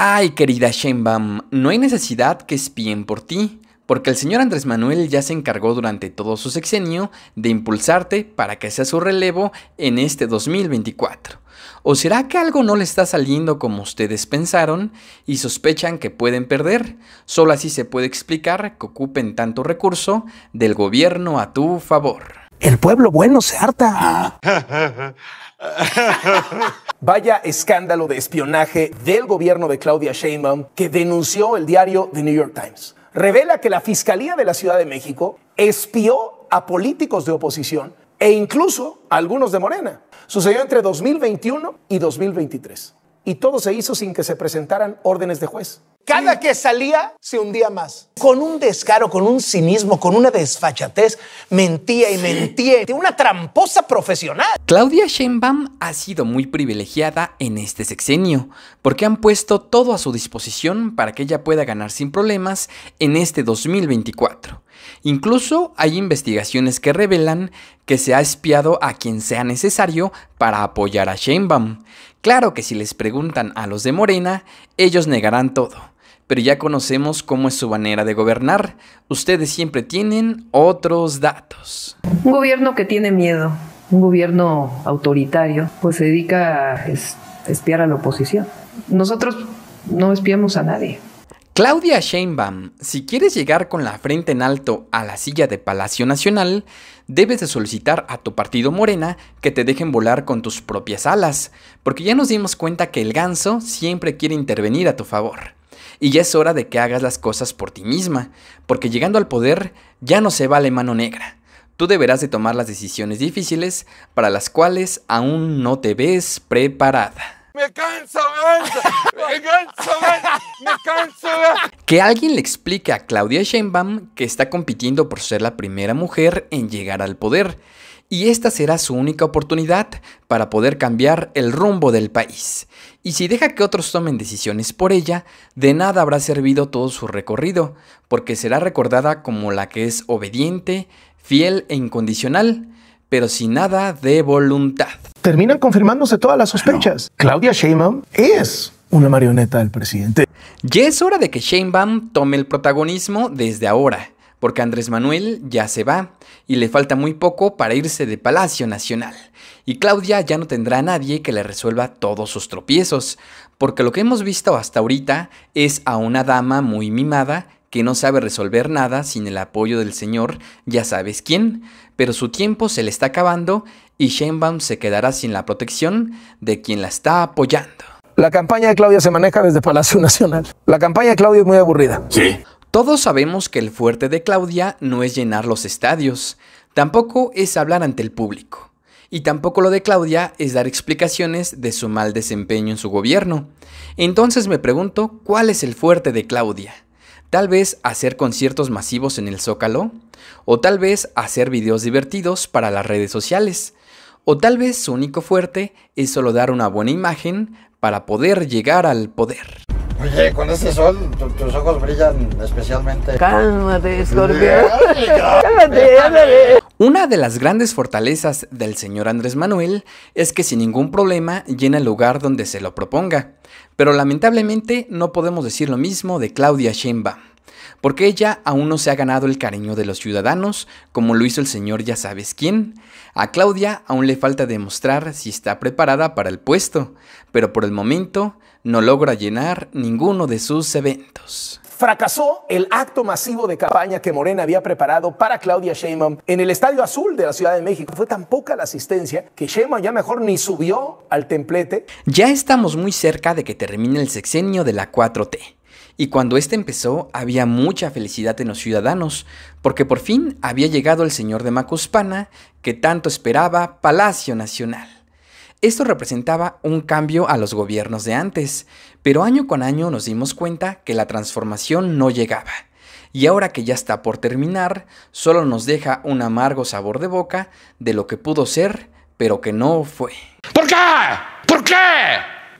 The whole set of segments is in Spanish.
Ay, querida Sheinbaum, no hay necesidad que espíen por ti, porque el señor Andrés Manuel ya se encargó durante todo su sexenio de impulsarte para que sea su relevo en este 2024. ¿O será que algo no le está saliendo como ustedes pensaron y sospechan que pueden perder? Solo así se puede explicar que ocupen tanto recurso del gobierno a tu favor. El pueblo bueno se harta. Vaya escándalo de espionaje del gobierno de Claudia Sheinbaum que denunció el diario The New York Times. Revela que la Fiscalía de la Ciudad de México espió a políticos de oposición e incluso a algunos de Morena. Sucedió entre 2021 y 2023 y todo se hizo sin que se presentaran órdenes de juez. Cada que salía se hundía más. Con un descaro, con un cinismo, con una desfachatez, mentía y mentía. De una tramposa profesional. Claudia Sheinbaum ha sido muy privilegiada en este sexenio, porque han puesto todo a su disposición para que ella pueda ganar sin problemas en este 2024. Incluso hay investigaciones que revelan que se ha espiado a quien sea necesario para apoyar a Sheinbaum. Claro que si les preguntan a los de Morena, ellos negarán todo, pero ya conocemos cómo es su manera de gobernar. Ustedes siempre tienen otros datos. Un gobierno que tiene miedo, un gobierno autoritario, pues se dedica a espiar a la oposición. Nosotros no espiamos a nadie. Claudia Sheinbaum, si quieres llegar con la frente en alto a la silla de Palacio Nacional, debes de solicitar a tu partido Morena que te dejen volar con tus propias alas, porque ya nos dimos cuenta que el ganso siempre quiere intervenir a tu favor. Y ya es hora de que hagas las cosas por ti misma, porque llegando al poder ya no se vale mano negra. Tú deberás de tomar las decisiones difíciles para las cuales aún no te ves preparada. Que alguien le explique a Claudia Sheinbaum que está compitiendo por ser la primera mujer en llegar al poder y esta será su única oportunidad para poder cambiar el rumbo del país. Y si deja que otros tomen decisiones por ella, de nada habrá servido todo su recorrido, porque será recordada como la que es obediente, fiel e incondicional, pero sin nada de voluntad terminan confirmándose todas las sospechas. Claudia Sheinbaum es una marioneta del presidente. Ya es hora de que Sheinbaum tome el protagonismo desde ahora, porque Andrés Manuel ya se va y le falta muy poco para irse de Palacio Nacional. Y Claudia ya no tendrá a nadie que le resuelva todos sus tropiezos, porque lo que hemos visto hasta ahorita es a una dama muy mimada que no sabe resolver nada sin el apoyo del señor, ya sabes quién, pero su tiempo se le está acabando y Sheinbaum se quedará sin la protección de quien la está apoyando. La campaña de Claudia se maneja desde Palacio Nacional. La campaña de Claudia es muy aburrida. Sí. Todos sabemos que el fuerte de Claudia no es llenar los estadios, tampoco es hablar ante el público. Y tampoco lo de Claudia es dar explicaciones de su mal desempeño en su gobierno. Entonces me pregunto, ¿cuál es el fuerte de Claudia? Tal vez hacer conciertos masivos en el Zócalo, o tal vez hacer videos divertidos para las redes sociales, o tal vez su único fuerte es solo dar una buena imagen para poder llegar al poder. Oye, con este sol tus ojos brillan especialmente. Cálmate, escorpión. Cálmate, ándale! Una de las grandes fortalezas del señor Andrés Manuel es que sin ningún problema llena el lugar donde se lo proponga. Pero lamentablemente no podemos decir lo mismo de Claudia Sheinbaum porque ella aún no se ha ganado el cariño de los ciudadanos, como lo hizo el señor ya sabes quién. A Claudia aún le falta demostrar si está preparada para el puesto, pero por el momento no logra llenar ninguno de sus eventos fracasó el acto masivo de campaña que Morena había preparado para Claudia Sheinbaum en el Estadio Azul de la Ciudad de México. Fue tan poca la asistencia que Sheinbaum ya mejor ni subió al templete. Ya estamos muy cerca de que termine el sexenio de la 4T y cuando éste empezó había mucha felicidad en los ciudadanos, porque por fin había llegado el señor de Macuspana, que tanto esperaba, Palacio Nacional. Esto representaba un cambio a los gobiernos de antes, pero año con año nos dimos cuenta que la transformación no llegaba y ahora que ya está por terminar, solo nos deja un amargo sabor de boca de lo que pudo ser, pero que no fue. ¿Por qué? ¿Por qué?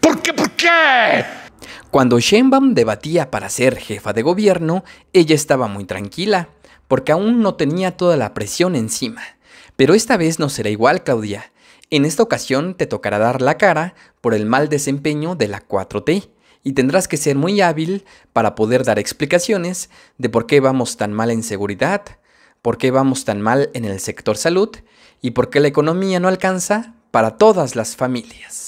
¿Por qué? ¿Por qué? Cuando Sheinbaum debatía para ser jefa de gobierno, ella estaba muy tranquila, porque aún no tenía toda la presión encima. Pero esta vez no será igual, Claudia. En esta ocasión te tocará dar la cara por el mal desempeño de la 4T y tendrás que ser muy hábil para poder dar explicaciones de por qué vamos tan mal en seguridad, por qué vamos tan mal en el sector salud y por qué la economía no alcanza para todas las familias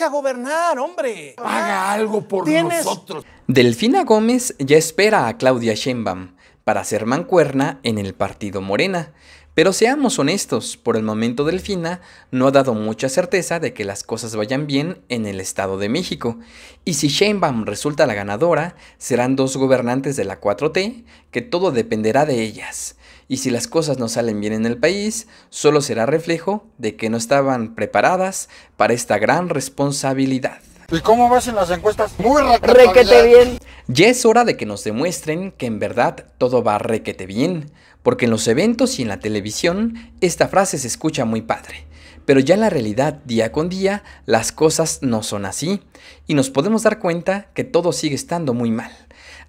a gobernar, hombre. Haga algo por nosotros. Delfina Gómez ya espera a Claudia Sheinbaum para ser mancuerna en el partido Morena. Pero seamos honestos, por el momento Delfina no ha dado mucha certeza de que las cosas vayan bien en el Estado de México, y si Sheinbaum resulta la ganadora, serán dos gobernantes de la 4T, que todo dependerá de ellas y si las cosas no salen bien en el país, solo será reflejo de que no estaban preparadas para esta gran responsabilidad. ¿Y cómo vas en las encuestas? requete bien. Ya es hora de que nos demuestren que en verdad todo va requete bien, porque en los eventos y en la televisión esta frase se escucha muy padre, pero ya en la realidad día con día las cosas no son así y nos podemos dar cuenta que todo sigue estando muy mal.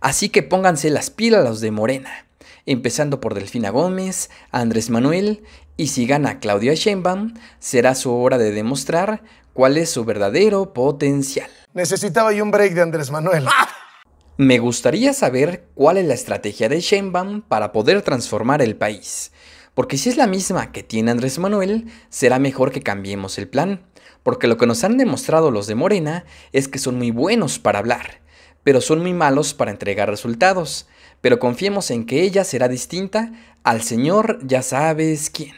Así que pónganse las pilas los de Morena empezando por Delfina Gómez, Andrés Manuel, y si gana Claudia Sheinbaum, será su hora de demostrar cuál es su verdadero potencial. Necesitaba yo un break de Andrés Manuel. Me gustaría saber cuál es la estrategia de Sheinbaum para poder transformar el país. Porque si es la misma que tiene Andrés Manuel, será mejor que cambiemos el plan. Porque lo que nos han demostrado los de Morena es que son muy buenos para hablar pero son muy malos para entregar resultados. Pero confiemos en que ella será distinta al señor ya sabes quién.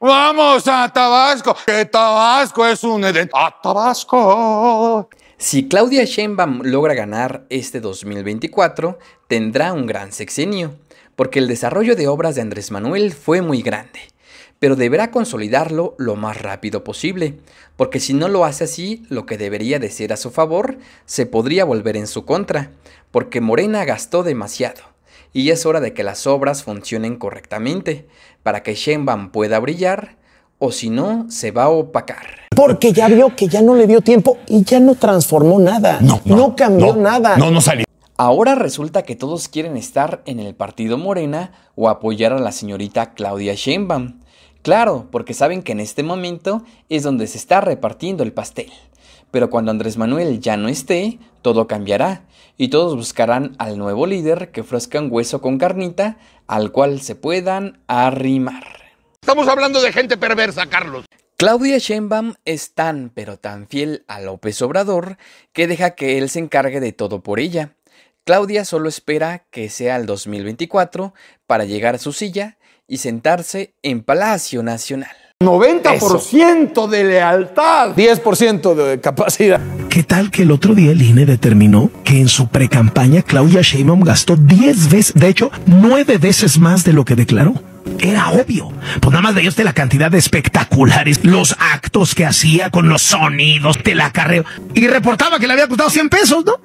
Vamos a Tabasco, que Tabasco es un Edén. A Tabasco. Si Claudia Sheinbaum logra ganar este 2024, tendrá un gran sexenio, porque el desarrollo de obras de Andrés Manuel fue muy grande pero deberá consolidarlo lo más rápido posible, porque si no lo hace así, lo que debería de ser a su favor se podría volver en su contra, porque Morena gastó demasiado, y es hora de que las obras funcionen correctamente, para que Sheinbaum pueda brillar, o si no, se va a opacar. Porque ya vio que ya no le dio tiempo y ya no transformó nada. No, cambió nada. No, no salió. Ahora resulta que todos quieren estar en el partido Morena o apoyar a la señorita Claudia Sheinbaum. Claro, porque saben que en este momento es donde se está repartiendo el pastel. Pero cuando Andrés Manuel ya no esté, todo cambiará y todos buscarán al nuevo líder que ofrezca un hueso con carnita al cual se puedan arrimar. Estamos hablando de gente perversa, Carlos. Claudia Sheinbaum es tan pero tan fiel a López Obrador que deja que él se encargue de todo por ella. Claudia solo espera que sea el 2024 para llegar a su silla y sentarse en Palacio Nacional. 90% de lealtad, 10% de capacidad. ¿Qué tal que el otro día el INE determinó que en su pre campaña Claudia Sheinbaum gastó 10 veces, de hecho, 9 veces más de lo que declaró? Era obvio. Pues nada más de ellos de la cantidad de espectaculares, los actos que hacía con los sonidos, la carrera. Y reportaba que le había costado 100 pesos, ¿no?